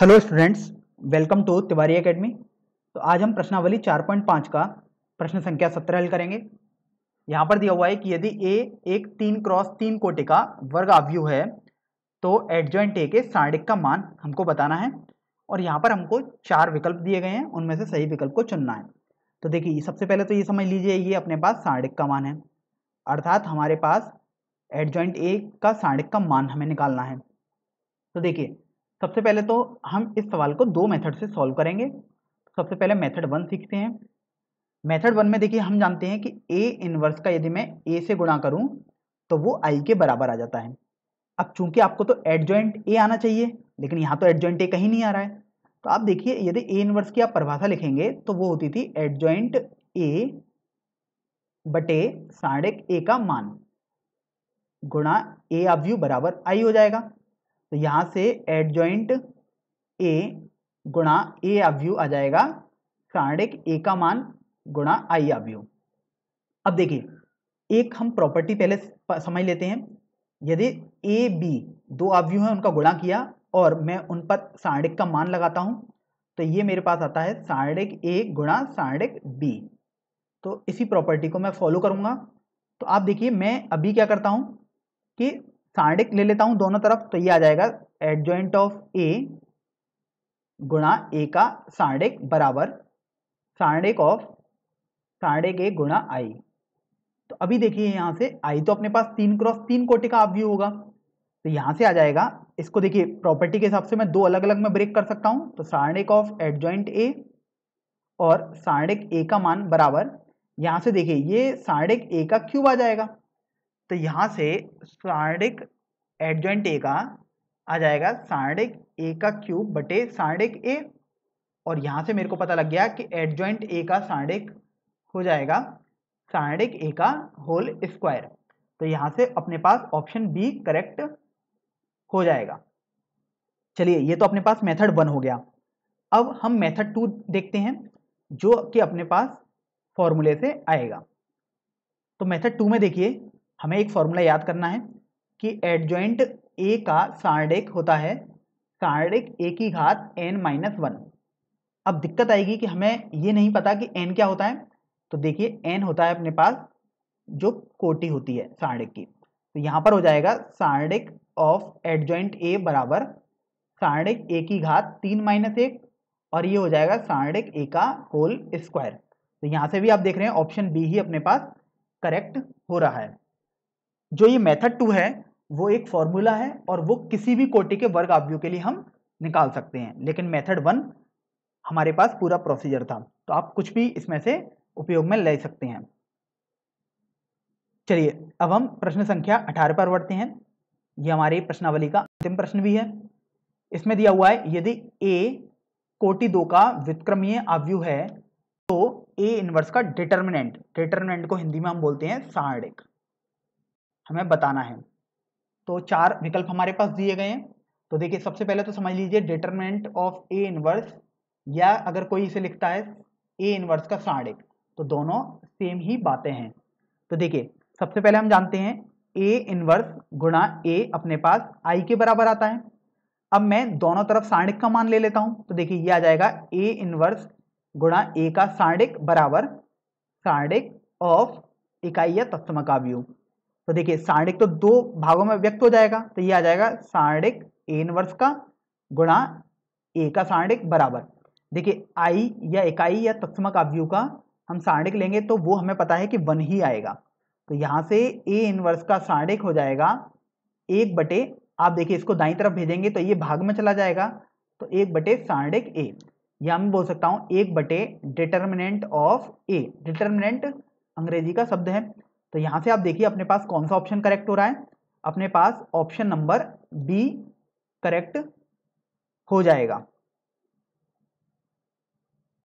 hello students welcome to Tiwari Academy तो आज हम प्रश्नावली 4.5 का प्रश्न संख्या 17 हल करेंगे यहाँ पर दिया हुआ है कि यदि ए एक तीन क्रॉस तीन कोटि का वर्ग आव्यू है तो एडजॉइंट ए के सारणिक का मान हमको बताना है और यहाँ पर हमको चार विकल्प दिए गए हैं उनमें से सही विकल्प को चुनना है तो देखिए सबसे पहले तो ये समझ लीजिए ये अपने पास सारणिक का मान है अर्थात हमारे पास एडजॉइंट ए का सारणिक का मान हमें निकालना है तो देखिए सबसे पहले तो हम इस सवाल को दो मेथड से सॉल्व करेंगे सबसे पहले मेथड वन सीखते हैं मेथड वन में देखिए हम जानते हैं कि ए इनवर्स का यदि मैं ए से गुणा करूं तो वो आई के बराबर आ जाता है अब चूंकि आपको तो एडजॉइंट ए आना चाहिए लेकिन यहाँ तो एडजॉइंट ए कहीं नहीं आ रहा है तो आप देखिए यदि ए इनवर्स की आप परिभाषा लिखेंगे तो वो होती थी एडजॉइंट ए बटे साढ़े ए का मान गुणा ए ऑफ यू बराबर आई हो जाएगा तो यहाँ से एड ज्वाइंट ए गुणा ए अव्यू आ जाएगा प्राणिक ए का मान गुणा आई अव्यू अब देखिए एक हम प्रॉपर्टी पहले समझ लेते हैं यदि ए बी दो अव्यू हैं उनका गुणा किया और मैं उन पर सारणिक का मान लगाता हूं तो ये मेरे पास आता है सारणिक ए गुणा सारणिक बी तो इसी प्रॉपर्टी को मैं फॉलो करूंगा तो आप देखिए मैं अभी क्या करता हूं कि सारणिक ले लेता हूं दोनों तरफ तो ये आ जाएगा एडजॉइंट ऑफ ए गुणा ए का सारणिक बराबर सारणिक ऑफ सारणिक ए गुणा आई तो अभी देखिए यहां से आई तो अपने पास तीन क्रॉस तीन कोटि का आप व्यू होगा तो यहां से आ जाएगा इसको देखिए प्रॉपर्टी के हिसाब से मैं दो अलग अलग में ब्रेक कर सकता हूं तो सारणिक ऑफ एडजॉइंट ए और सारणिक ए का मान बराबर यहां से देखिए ये सारणिक ए का क्यूब आ जाएगा तो यहाँ से सारणिक एडजॉइंट ए का आ जाएगा सारणिक ए का क्यूब बटे सारणिक ए और यहाँ से मेरे को पता लग गया कि एडजॉइंट ए का सारणिक हो जाएगा सारणिक ए का होल स्क्वायर तो यहाँ से अपने पास ऑप्शन बी करेक्ट हो जाएगा चलिए ये तो अपने पास मेथड वन हो गया अब हम मेथड टू देखते हैं जो कि अपने पास फॉर्मूले से आएगा तो मेथड टू में देखिए हमें एक फॉर्मूला याद करना है कि एडजॉइंट ए का सार्डिक होता है सार्डिक ए की घात एन माइनस वन अब दिक्कत आएगी कि हमें ये नहीं पता कि एन क्या होता है तो देखिए एन होता है अपने पास जो कोटी होती है सार्डिक की तो यहाँ पर हो जाएगा सार्डिक ऑफ एडजॉइंट ए बराबर सार्डिक ए की घात तीन माइनस एक और ये हो जाएगा सार्डिक ए का होल स्क्वायर तो यहाँ से भी आप देख रहे हैं ऑप्शन बी ही अपने पास करेक्ट हो रहा है जो ये मेथड टू है वो एक फॉर्मूला है और वो किसी भी कोटि के वर्ग आवयु के लिए हम निकाल सकते हैं लेकिन मेथड वन हमारे पास पूरा प्रोसीजर था तो आप कुछ भी इसमें से उपयोग में ले सकते हैं चलिए अब हम प्रश्न संख्या अठारह पर बढ़ते हैं ये हमारी प्रश्नावली का अंतिम प्रश्न भी है इसमें दिया हुआ है यदि ए कोटि दो का विक्रमीय आवयु है तो ए इनवर्स का डिटर्मिनेंट डिटर्मिनेंट को हिंदी में हम बोलते हैं सारणिक हमें बताना है तो चार विकल्प हमारे पास दिए गए हैं तो देखिए सबसे पहले तो समझ लीजिए डिटरमेंट ऑफ ए इनवर्स या अगर कोई इसे लिखता है ए इनवर्स का साढ़े तो दोनों सेम ही बातें हैं तो देखिए सबसे पहले हम जानते हैं ए इनवर्स गुणा ए अपने पास आई के बराबर आता है अब मैं दोनों तरफ साणिक का मान ले लेता हूं तो देखिए ये आ जाएगा ए इनवर्स गुणा ए का साणिक बराबर साणिक ऑफ इकाई या तत्समकाव्यू तो देखिए सारणिक तो दो भागों में व्यक्त हो जाएगा तो ये आ जाएगा सारणिक एन वर्ष का गुणा ए का सारणिक बराबर देखिए आई या इकाई या तत्समक अवयु का हम सारणिक लेंगे तो वो हमें पता है कि वन ही आएगा तो यहाँ से ए इनवर्स का सारणिक हो जाएगा एक बटे आप देखिए इसको दाई तरफ भेजेंगे तो ये भाग में चला जाएगा तो एक बटे सारणिक ए या मैं बोल सकता हूँ एक बटे डिटर्मिनेंट ऑफ ए डिटर्मिनेंट अंग्रेजी का शब्द है तो यहाँ से आप देखिए अपने पास कौन सा ऑप्शन करेक्ट हो रहा है अपने पास ऑप्शन नंबर बी करेक्ट हो जाएगा